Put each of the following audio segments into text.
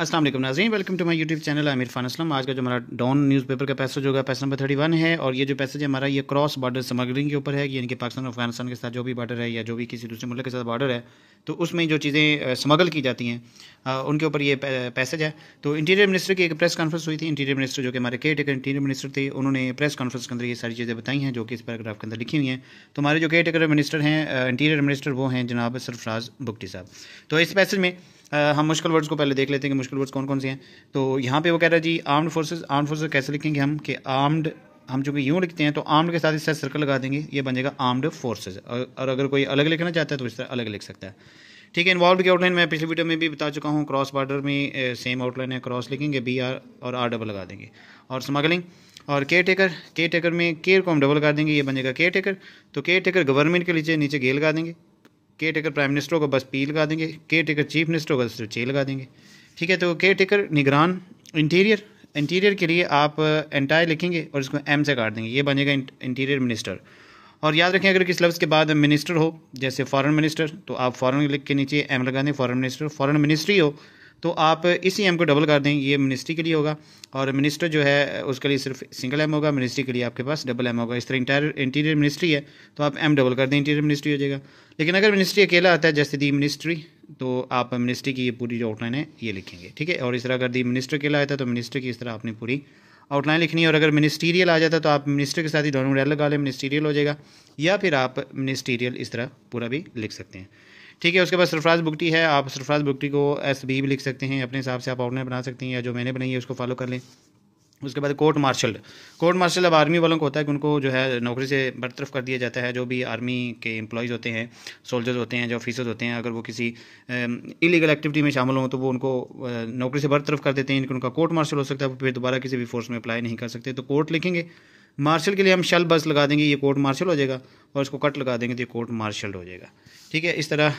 असलम वालेकुम नाजीन welcome to my YouTube channel Aamir फान असलम आज का जो हमारा डॉन न्यूज़पेपर का पैसेज होगा पैसा नंबर थर्टी वन है और ये जो पैसेज है हमारा ये क्रॉस बॉर्डर स्मगलिंग के ऊपर है यानी कि पाकिस्तान और अफगानिस्तान के साथ जो भी बॉर्डर है या जो भी किसी दूसरे मुल्क के साथ बॉर्डर है तो उसमें जो चीज़ें स्मगल की जाती हैं उनके ऊपर ये पैसेज है तो इंटीरियर मिनिस्टर की एक प्रेस कॉन्फ्रेंस हुई थी इंटीरियर मिनिस्टर जो कि हमारे केयर टेकर इंटीरियर मिनिस्टर थे उन्होंने प्रेस कॉन्फ्रेंस के अंदर ये सारी चीज़ें बताई हैं जो कि इस पैराग्राफ के अंदर लिखी हुई हैं तो हमारे जो केयर टेकर मिनिस्टर हैं इंटीरियर मिनिस्टर वो हैं जनाब सरफराज बुगटी साहब तो इस पैसेज में हम मुश्किल वर्ड्स को पहले देख लेते हैं कि मुश्किल वर्ड्स कौन कौन से हैं तो यहाँ पे वो कह रहा है जी आर्म्ड फोर्सेस आर्म्ड फोर्सेस कैसे लिखेंगे हम कि आर्म्ड हम चूँकि यूँ लिखते हैं तो आर्म्ड के साथ तरह सर्कल लगा देंगे ये बन जाएगा आर्म्ड फोर्सेज और अगर कोई अलग लिखना चाहता है तो इस तरह अलग लिख सकता है ठीक है इन्वॉल्व की आउटलाइन मैं पिछले वीडियो में भी बता चुका हूँ क्रॉस बॉर्डर में सेम आउटलाइन है क्रॉस लिखेंगे बी आर और आर डबल लगा देंगे और स्मगलिंग और केयर टेकर केयर टेकर में केयर को हम डबल कर देंगे ये बनेगा केयर टेकर तो केयर टेकर गवर्नमेंट के नीचे नीचे गेल लगा देंगे केयर टेकर प्राइम मिनिस्टर होगा बस पी लगा देंगे केयर टेकर चीफ मिनिस्टर होगा सिर्फ चे लगा देंगे ठीक है तो केयर टेकर निगरान इंटीरियर इंटीरियर के लिए आप एंटायर लिखेंगे और इसको एम से काट देंगे ये बनेगा इंटीरियर मिनिस्टर और याद रखें अगर किस लफ्ज़ के बाद मिनिस्टर हो जैसे फॉरेन मिनिस्टर तो आप फॉरेन लिख के नीचे एम लगा दें फॉरेन मिनिस्टर फॉरेन मिनिस्ट्री हो तो आप इसी एम को डबल कर दें ये मिनिस्ट्री के लिए होगा और मिनिस्टर जो है उसके लिए सिर्फ सिंगल एम होगा मिनिस्ट्री के लिए आपके पास डबल एम होगा इस तरह इंटायर इंटीरियर मिनिस्ट्री है तो आप एम डबल कर दें इंटीरियर मिनिस्ट्री हो जाएगा लेकिन अगर मिनिस्ट्री अकेला आता है जैसे दी मिनिस्ट्री तो आप मिनिस्ट्री की ये पूरी जो आउटलाइन है ये लिखेंगे ठीक है और इस तरह अगर दी मिनिस्टर अकेला आता है तो मिनिस्टर की इस तरह आपने पूरी आउटलाइन लिखनी है और अगर मिनिस्टीरियल आ जाता तो आप मिनिस्टर के साथ ही डॉनोडेल लगा लें मिनिस्टीरियल हो जाएगा या फिर आप मिनिस्टीरियल इस तरह पूरा भी लिख सकते हैं ठीक है उसके बाद सरफराज बुकटी है आप सरफराज बुकटी को एस बी भी लिख सकते हैं अपने हिसाब से आप आउटलाइन बना सकते हैं या जो मैंने बनाई है उसको फॉलो कर लें उसके बाद कोर्ट मार्शल कोर्ट मार्शल अब आर्मी वालों को होता है कि उनको जो है नौकरी से बरतरफ कर दिया जाता है जो भी आर्मी के एम्प्लॉज़ होते हैं सोल्जर्स होते हैं जो ऑफिसर्स होते हैं अगर वो किसी इलीगल एक्टिविटी में शामिल हों तो वो उनको नौकरी से बरतरफ कर देते हैं इनके उनका कोर्ट मार्शल हो सकता है वो फिर दोबारा किसी भी फोर्स में अप्लाई नहीं कर सकते तो कोर्ट लिखेंगे मार्शल के लिए हम शल बस लगा देंगे ये कोर्ट मार्शल हो जाएगा और इसको कट लगा देंगे तो ये कोर्ट मार्शल हो जाएगा ठीक है इस तरह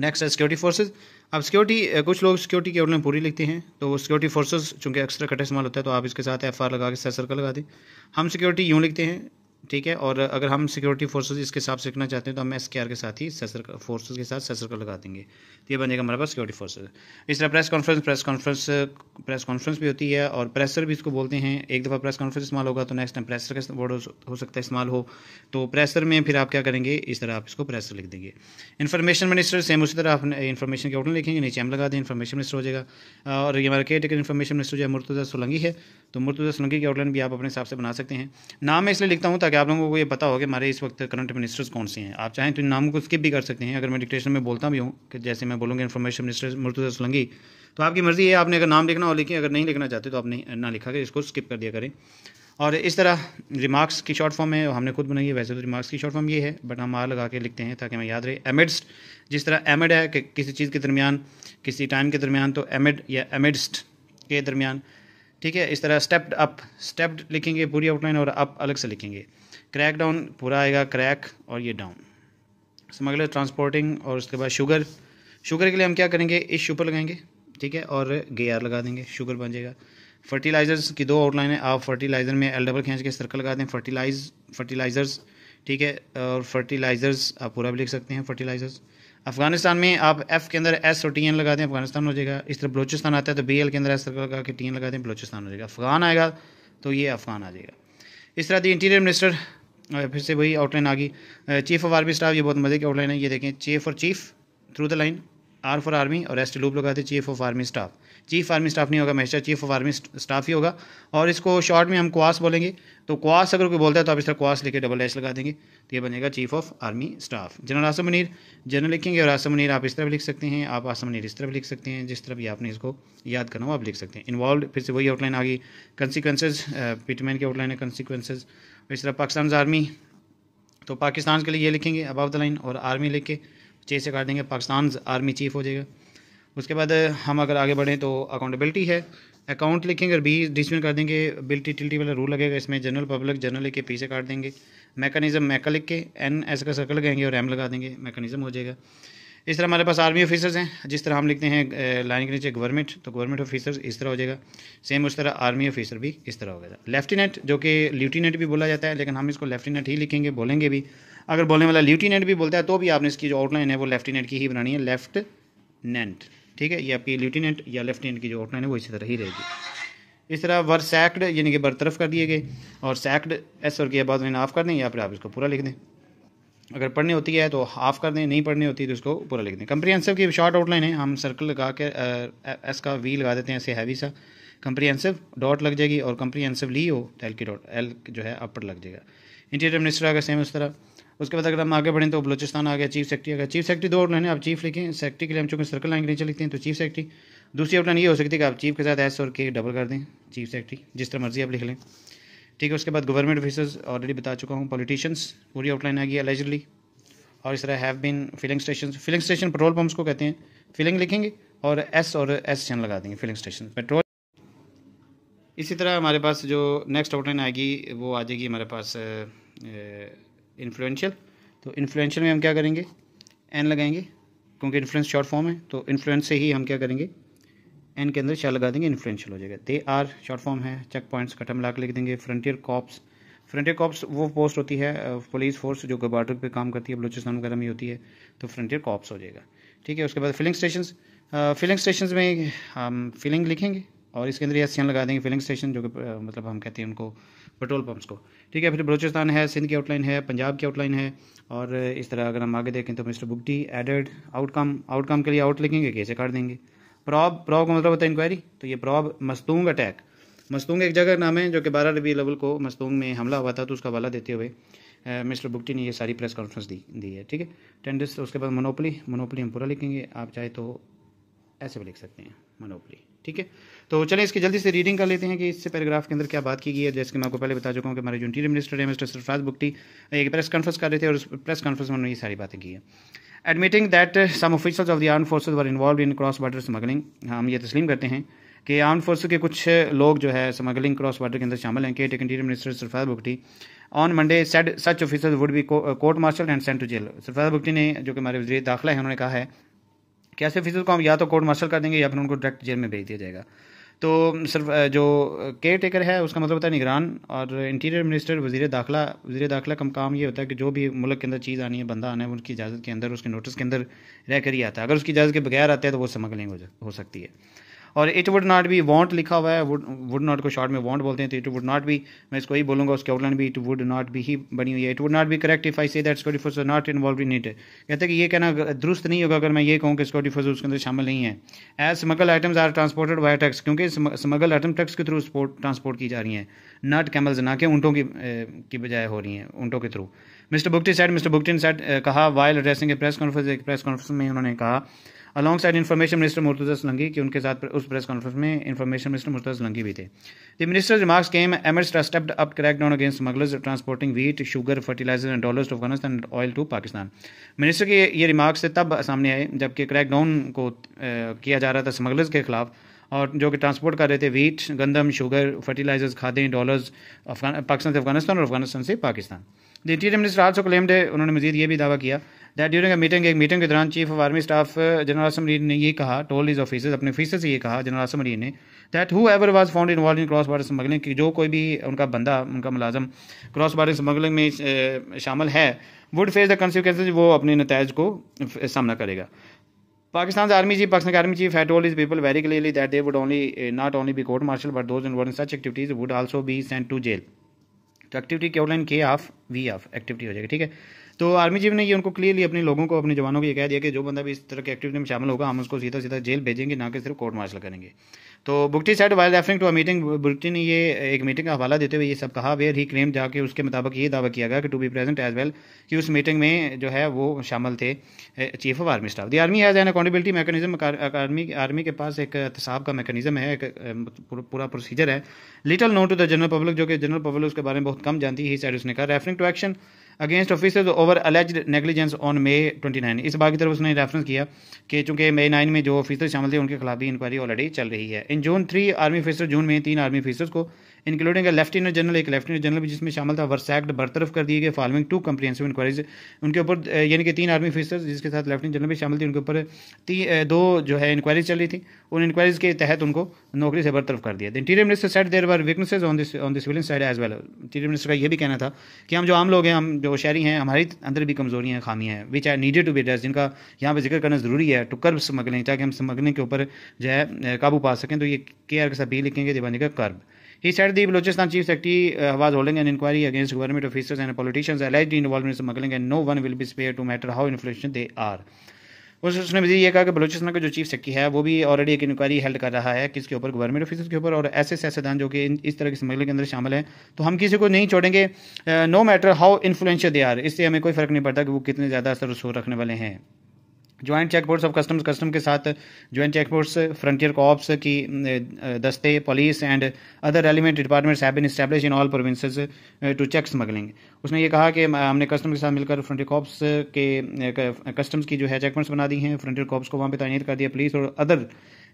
नेक्स्ट है सिक्योरिटी फोर्सेज अब सिक्योरिटी कुछ लोग सिक्योरिटी की ऑनलाइन पूरी लिखते हैं तो वो सिक्योरिटी फोर्सेज चूँकि एक्स्ट्रा कटा इस्तेमाल होता है तो आप इसके साथ एफ आर लगा के सर सर्कल लगा दें हम सिक्योरिटी यूँ लिखते हैं ठीक है और अगर हम सिक्योरिटी फोर्सेज इसके हिसाब से रखना चाहते हैं तो हम एस के साथ ही सेसर फोर्सेज के साथ सेसर को लगा देंगे तो ये बनेगा हमारे पास सिक्योरिटी फोर्सेज इस तरह press conference press conference press conference भी होती है और प्रेसर भी इसको बोलते हैं एक दफ़ा प्रेस कॉन्फ्रेंस इस्तेमाल होगा तो नेक्स्ट टाइम प्रेसर का वर्ड हो सकता है इस्तेमाल हो तो प्रेसर में फिर आप क्या करेंगे इस तरह आप इसको प्रेसर लिख देंगे इन्फॉर्मेशन मिनिस्टर सेम उसी तरह आप इन्फॉर्मेशन के ऑर्डर लिखेंगे नीचे हम लगा दें इन्फॉर्मेशन मिनिस्टर हो जाएगा और ये हमारा केयर टेकर इन्फॉर्मेशन मिनिस्टर जो है मुर्तजा सोलंगी है तो मुर्तजा सोलंकी की आउटलाइन भी आप अपने हिसाब से बना सकते हैं नाम मैं इसलिए लिखता हूँ ताकि आप लोगों को ये पता हो कि हमारे इस वक्त करंट मिनिस्टर्स कौन से हैं आप चाहें तो इन नाम को स्किप भी कर सकते हैं अगर मैं डिक्टेशन में बोलता भी हूँ कि जैसे मैं बोलूँगा इन्फॉर्मेशन मिनिस्टर मुर्तजा सोलंकी तो आपकी मर्ज़ी है आपने अगर नाम लिखना हो लेकिन अगर नहीं लिखना चाहते तो आपने ना लिखा कि इसको स्किप कर दिया करें और इस तरह रिमार्क्स की शॉर्ट फॉर्म है हमने खुद बनाई है वैसे तो रिमार्क्स की शॉर्ट फॉर्म ये है बट हम आर लगा के लिखते हैं ताकि हमें याद रहे एमिड्स्ट जिस तरह एमिड है कि किसी चीज़ के दरमियान किसी टाइम के दरमियान तो एमिड या एमिडस्ट के दरमियान ठीक है इस तरह स्टेप्ड अप स्टेप्ड लिखेंगे पूरी आउटलाइन और अप अलग से लिखेंगे क्रैक डाउन पूरा आएगा क्रैक और ये डाउन स्मगलर ट्रांसपोर्टिंग और उसके बाद शुगर शुगर के लिए हम क्या करेंगे इश शुपर लगाएंगे ठीक है और गे आर लगा देंगे शुगर बन जाएगा फर्टिलाइजर्स की दो आउटलाइन है आप फर्टिलाइज़र में एल डबल खींच के सर्कल लगा दें फर्टिलाइज फर्टिलाइज़र्स ठीक है और फर्टिलाइज़र्स आप पूरा भी लिख सकते हैं फर्टिलाइज़र्स अफगानिस्तान में आप एफ़ के अंदर एस और टी एन लगा दें अफगानिस्तान हो जाएगा इस तरह बलोचिस्तान आता है तो बी एल के अंदर एस लगा के टी एन लगा दें बलोचिस्तान हो जाएगा अफगान आएगा तो ये अफगान आ जाएगा इस तरह दी इंटीरियर मिनिस्टर फिर से वही आउटलाइन आ गई चीफ ऑफ आर्मी स्टाफ ये बहुत मज़े की आउटलाइन है ये देखें चीफ और chief through the line R for army और एस टी लूप लगाते chief of army staff chief army staff नहीं होगा हमेशा चीफ ऑफ आर्मी स्टाफ ही होगा और इसको शॉर्ट में हम क्वास बोलेंगे तो क्वास अगर कोई बोलता है तो आप इस तरह क्वास लेके डबल एस लगा देंगे तो ये बनेगा chief of army staff general Asim Munir general लिखेंगे और आसम मनीर आप इस तरफ भी लिख सकते हैं आप आसम मनीर इस तरह भी लिख सकते हैं जिस तरह भी आपने इसको याद करना हो आप लिख सकते हैं इन्वॉल्व फिर से वही आउटलाइन आ गई कंसिक्वेंसेज पिटमैन की आउटलाइन है कंसिक्वेंसेज इस तरह पाकिस्तान आर्मी तो पाकिस्तान के लिए ये लिखेंगे अबाव द लाइन और आर्मी लिख के चीज़ से काट देंगे पाकिस्तान आर्मी चीफ हो जाएगा उसके बाद हम अगर आगे बढ़ें तो अकाउंटेबिलिटी है अकाउंट लिखेंगे और बी डिसमिल कर देंगे बिल्टी टिल्टी वाला रूल लगेगा इसमें जनरल पब्लिक जनरल के पी से काट देंगे मैकानिज़म मैका लिख के एन एस का सर्कल लगाएंगे और एम लगा देंगे मैकानिज़म हो जाएगा इस तरह हमारे पास आर्मी ऑफिसर्स हैं जिस तरह हम लिखते हैं लाइन के नीचे गवर्नमेंट तो गवर्नमेंट ऑफिसर्स इस तरह हो जाएगा सेम उस तरह आर्मी ऑफिसर भी इस तरह हो जाएगा लेफ्टिनेंट जो कि लेफ्टिनेंट भी बोला जाता है लेकिन हम इसको लेफ्टिनेंट ही लिखेंगे बोलेंगे भी अगर बोलने वाला ल्यूटीनेंट भी बोलता है तो भी आपने इसकी जो आउटलाइन है वो लेफ्टिनेंट की ही बनानी है लेफ्ट नेंट ठीक है ये आपकी ल्यूटीनेंट या लेफ्टिनेंट की जो आउटलाइन है वो इसी तरह ही रहेगी इस तरह वर सैक्ड यानी कि बरतरफ कर दिए गए और सैक्ड एस और किया बाद मैंने ऑफ कर दें या फिर आप इसको पूरा लिख दें अगर पढ़नी होती है तो हाफ कर दें नहीं पढ़नी होती तो उसको पूरा लिख दें कंप्रीहेंसिव की शॉर्ट आउटलाइन है हम सर्कल लगा के एस का वी लगा देते हैं ऐसे हैवी सा कंप्रीहेंसिव डॉट लग जाएगी और कंप्रीहेंसिव ली हो तो एल की डॉट एल जो है अपर लग जाएगा इंटीरियर मिनिस्टर अगर सेम उस तरह उसके बाद अगर हम आगे बढ़ें तो बलोचिस्तान आ गया चीफ सेक्रेटरी अगर चीफ सेक्रेटरी दो आउटलाइन है आप चीफ लिखें सेक्रेटरी के लिए हम चूँकि सर्कल लाइन के नीचे लिखते हैं तो चीफ सेक्रेटरी दूसरी आउटलाइन ये हो सकती है कि आप चीफ के साथ एस और के डबल कर दें चीफ सेक्रेटरी जिस तरह मर्जी आप लिख लें ठीक है उसके बाद गवर्नमेंट ऑफिसर्स ऑलरेडी बता चुका हूँ पॉलिटिशियंस पूरी आउटलाइन आ गई एलिजिली और इस तरह have been filling station filling station petrol pumps को कहते हैं फिलिंग लिखेंगे और एस और एस चैन लगा देंगे फिलिंग स्टेशन पेट्रोल इसी तरह हमारे पास जो नेक्स्ट आउटलाइन आएगी वो आ जाएगी हमारे पास इन्फ्लुएंशियल तो इन्फ्लुएंशियल में हम क्या करेंगे एन लगाएंगे क्योंकि इन्फ्लुएंस शॉर्ट फॉर्म है तो इन्फ्लुएंस से ही हम क्या करेंगे एन के अंदर चार लगा देंगे इन्फ्लुएंशियल हो जाएगा दे आर शॉर्ट फॉर्म है चेक पॉइंट्स कटम लाख लिख देंगे फ्रंटियर कॉप्स फ्रंटियर कॉप्स वो पोस्ट होती है पुलिस फोर्स जो गबार्डर पे काम करती है बलोचिस्तान वगैरह में होती है तो फ्रंटियर कॉप्स हो जाएगा ठीक है उसके बाद फिलिंग स्टेशन फिलिंग स्टेशन में हम फिलिंग लिखेंगे और इसके अंदर एस लगा देंगे फिलिंग स्टेशन जो कि मतलब हम कहते हैं उनको पेट्रोल पम्प्स को ठीक है फिर बलोचिस्तान है सिंध की आउटलाइन है पंजाब की आउटलाइन है और इस तरह अगर हम आगे देखें तो mister Bugti added outcome outcome के लिए आउट लिखेंगे कैसे काट देंगे प्रॉब प्रॉब का मतलब होता है इंक्वायरी तो ये प्रॉब मस्तूंग अटैक मस्तूंग एक जगह नाम है जो कि बारह रबी लेवल को मस्तूंग में हमला हुआ था तो उसका हवाला देते हुए मिस्टर बुगटी ने ये सारी प्रेस कॉन्फ्रेंस दी दी है ठीक है टेंडिस उसके बाद मोनोपली मोनोपली हम पूरा लिखेंगे आप चाहे तो ऐसे भी लिख सकते हैं मनोपरी ठीक है तो चले इसकी जल्दी से रीडिंग कर लेते हैं कि इससे पैराग्राफ के अंदर क्या बात की गई है जैसे कि मैं आपको पहले बता चुका हूँ कि हमारे जो इंटीरियर मिनिस्टर है मिस्टर सरफराज बुक्टी एक प्रेस कॉन्फ्रेंस कर रहे थे और उस प्रेस कॉन्फ्रेंस में उन्होंने ये सारी बातें की है admitting that some officers of the arm forces were involved in cross border smuggling हम ये तस्लीम करते हैं कि आर्म फोर्स के कुछ लोग जो है स्मगलिंग क्रॉस बॉर्डर के अंदर शामिल हैं caretaker interior minister Sarfraz Bugti on Monday said such officers would be court martial and sent to jail Sarfraz Bugti ने जो कि हमारे वजी दाखिला है उन्होंने कहा है कैसे ऐसे को हम या तो कोर्ट मार्शल कर देंगे या फिर उनको डायरेक्ट जेल में भेज दिया जाएगा तो सिर्फ जो केयर टेकर है उसका मतलब होता है निगरान और इंटीरियर मिनिस्टर वजी दाखिला वजी दाखिला का काम ये होता है कि जो भी मुल्क के अंदर चीज़ आनी है बंदा आना है उनकी इजाज़त के अंदर उसके नोटिस के अंदर रह कर ही आता है अगर उसकी इजाज़त के बगैर आता है तो वो स्मगलिंग हो सकती है और it would not be won't लिखा हुआ है वुड नॉट को शॉर्ट में वॉन्ट बोलते हैं तो इट वुड नॉट बी मैं इसको ही बोलूँगा उसके आउटलाइन भी इट वुड नॉट बी ही बनी हुई है it would not be correct if I say that स्कोटिफस नॉट इन्वॉल्व इन इट कहते हैं कि ये कहना दुरुस्त नहीं होगा अगर मैं ये कहूँ कि स्कोटिफस उसके अंदर शामिल नहीं है as smuggle items are transported by tax क्योंकि स्मगल आइटम टैक्स के थ्रू ट्रांसपोर्ट की जा रही है नॉट कैमल्स ना के ऊँटों की की बजाय हो रही हैं ऊँटों के through mister Bugti said mister Bugti said कहा वाइल एड्रेसिंग प्रेस कॉन्फ्रेंस एक प्रेस कॉन्फ्रेंस में उन्होंने कहा alongside information minister Murtaza लंगी कि उनके साथ उस प्रेस कॉन्फ्रेंस में इन्फॉर्मेशन मिनिस्टर मुर्तजा सलंगी भी थे the minister remarks came amid stepped up crackdown against smugglers transporting wheat sugar fertiliser and dollars to Afghanistan and oil to Pakistan minister के ये रिमार्क्स से तब सामने आए जबकि क्रैक डाउन को किया जा रहा था स्मगलर्स के खिलाफ और जो कि ट्रांसपोर्ट कर रहे थे वीट गंदम शुगर फर्टिलाइजर्स खादें डॉलर्स अफगान पाकिस्तान से अफगानिस्तान और अफगानिस्तान से Pakistan the interior minister also claimed है उन्होंने मजीद ये भी दावा किया दैट ड्यूरिंग अ मीटिंग एक मीटिंग के दौरान chief of army staff general असम्बली ने ये कहा टोल इज ऑफिसर अपने ऑफिसर से ये कहा जनरल असम्बली ने that whoever was found involved in cross border smuggling की जो कोई भी उनका बंदा उनका मुलाजम क्रॉस बॉर्डर स्मगलिंग में uh, शामिल है वुड फेस द कंसिक्वेंस वो अपने नतज को uh, सामना करेगा Pakistan army chief Pakistan army chief had all his people very clearly that they would only not only be court martial but those involved in such activities would also be sent तो activity के online के of V of activity हो जाएगी ठीक है तो army chief ने ये उनको क्लियरली अपने लोगों को अपने जवानों को ये कह दिया कि जो बंदा भी इस तरह के एक्टिविटी में शामिल होगा हम उसको सीधा सीधा जेल भेजेंगे ना कि सिर्फ कोर्ट मार्शल करेंगे तो Bugti said while referring to a meeting Bugti ने ये एक मीटिंग का हवाला देते हुए ये सब कहा वेयर ही क्लेम जाके उसके मुताबिक ये दावा किया गया कि to be present as well कि उस मीटिंग में जो है वो शामिल थे chief of army staff the army has an accountability mechanism army army के पास एक एहतसाब का मैकेनिज्म है एक पूरा प्रोसीजर है little known to the general public जो कि जनरल पब्लिक उसके बारे में बहुत कम जानती है ही साइड उसने कहा referring to action against officers over alleged negligence on May 29 इस बात की तरफ उसने रेफरेंस किया कि चूंकि मे नाइन में जो ऑफिसर शामिल थे उनके खिलाफ भी इंक्वायरी ऑलरेडी चल रही है in June three army officer June में तीन आर्मी ऑफिसर्स को इंक्लूडिंग लेफ्टिनेंट जनरल एक लेफ्टिनेंट जनरल भी जिसमें शामिल था वर्सैक्ट बरतरफ कर दिए गए फॉलोइंग टू कम्प्रीहेंसिव इंक्वायरीज उनके ऊपर यानी कि तीन आर्मी ऑफिसर जिसके साथ लेफ्टिनेंट जनरल भी शामिल थे उनके ऊपर दो जो है इंक्वायरीज चली थी उन इंक्वायरीज के तहत उनको नौकरी से बरतरफ कर दिया interior minister said there are weaknesses on this on this civilian side as well interior minister का यह भी कहना था कि हम जो आम लोग हैं हम जो शहरी हैं हमारे अंदर भी कमजोरियाँ हैं खामियाँ हैं which are needed to be address जिनका यहाँ पर जिक्र करना जरूरी है टू कर्ब स्मगलिंग ताकि हम स्मगलिंग के ऊपर जो है काबू पा सकें तो ये के आर के साथ बी लिखेंगे देवानी का कर्ब He said the Balochistan Chief Secretary uh, was holding an inquiry against government officials and politicians alleged involved in smuggling and no one will be spared no matter how influential they are. उस उसने मुझे ये कहा कि बलूचिस्तान का जो chief secretary है वो भी ऑलरेडी एक इंक्वायरी हेल्ड कर रहा है किसके ऊपर गवर्नमेंट ऑफिसर के ऊपर और ऐसे सियासतदान जो कि इस तरह की स्मगलिंग के अंदर शामिल हैं तो हम किसी को नहीं छोड़ेंगे no matter how influential they are इससे हमें कोई फर्क नहीं पड़ता कि वो कितने ज़्यादा असर रसूख रखने वाले हैं joint checkpost of customs custom के साथ ज्वाइंट चेकपोस्ट फ्रंटियर कॉप्स की दस्ते police and other relevant departments have been establish in all provinces to check smuggling उसने ये कहा कि हमने कस्टम के साथ मिलकर फ्रंटियर कॉप्स के कस्टम्स की जो है चेकपोस्ट बना दी हैं फ्रंटियर कॉप्स को वहाँ पर तैनात कर दिया पुलिस और अदर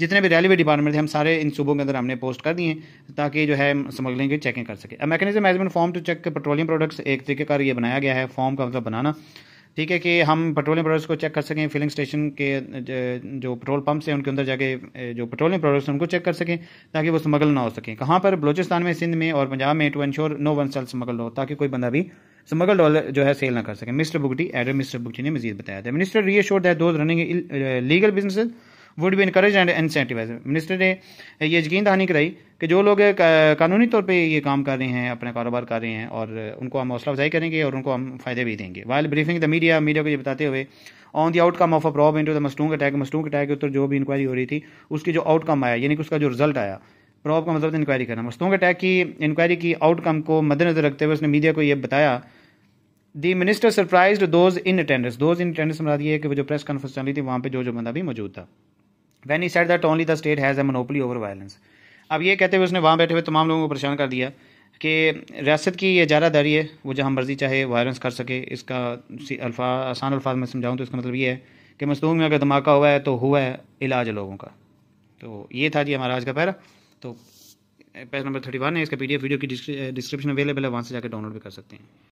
जितने भी रेलवे डिपार्टमेंट थे हम सारे इन सूबों के अंदर हमने पोस्ट कर दिए हैं ताकि जो है स्मगलिंग की चेकिंग कर सके mechanism management form to check petroleum products एक तरीके का ये बनाया गया है फॉर्म का मतलब बनाना ठीक है कि हम पेट्रोलियम प्रोडक्ट्स को चेक कर सकें फिलिंग स्टेशन के जो पेट्रोल पंप्स हैं उनके अंदर जाके जो पेट्रोलियम प्रोडक्ट्स हैं उनको चेक कर सकें ताकि वो स्मगल ना हो सकें कहाँ पर बलोचिस्तान में सिंध में और पंजाब में to ensure no one sell smuggle हो ताकि कोई बंदा भी स्मगल डॉलर जो है सेल ना कर सके mister Bugti added mister Bugti ने मजीद बताया था minister reassure that those running legal business would be encourage and incentivise minister ने यह यकीन दहानी कराई कि जो लोग कानूनी तौर पे ये काम कर रहे हैं अपना कारोबार कर रहे हैं और उनको हम हौसला अफजाई करेंगे और उनको हम फायदे भी देंगे while briefing the media media को ये बताते हुए on the outcome of a probe to the Mastung attack Mastung attack के उत्तर जो भी इंक्वायरी हो रही थी उसकी जो आउटकम आया यानी कि उसका जो रिजल्ट आया प्रॉब का मतलब इंक्वायरी करना मस्तूंग अटैक की इंक्वायरी की आउटकम को मद्देनजर रखते हुए उसने मीडिया को यह बताया the minister surprise those in attendance those in attendance मरा दिए कि वो जो प्रेस कॉन्फ्रेंस चल रही थी वहाँ पे जो जो बंदा भी मौजूद था when he said that only the state has a monopoly over violence अब ये कहते हुए उसने वहाँ बैठे हुए तमाम लोगों को परेशान कर दिया कि रियासत की ये दारी है वो जहाँ मर्ज़ी चाहे वायरस कर सके इसका अल्फा आसान अल्फाज में समझाऊँ तो इसका मतलब ये है कि मसलूम में अगर धमाका हुआ है तो हुआ है इलाज लोगों का तो ये था जी हमारा आज का पैरा तो पेज नंबर थर्टी वन है इसका एफ वीडियो की डिस्क्रिप्शन अवेलेबल है वहाँ से जाकर डाउनलोड भी कर सकते हैं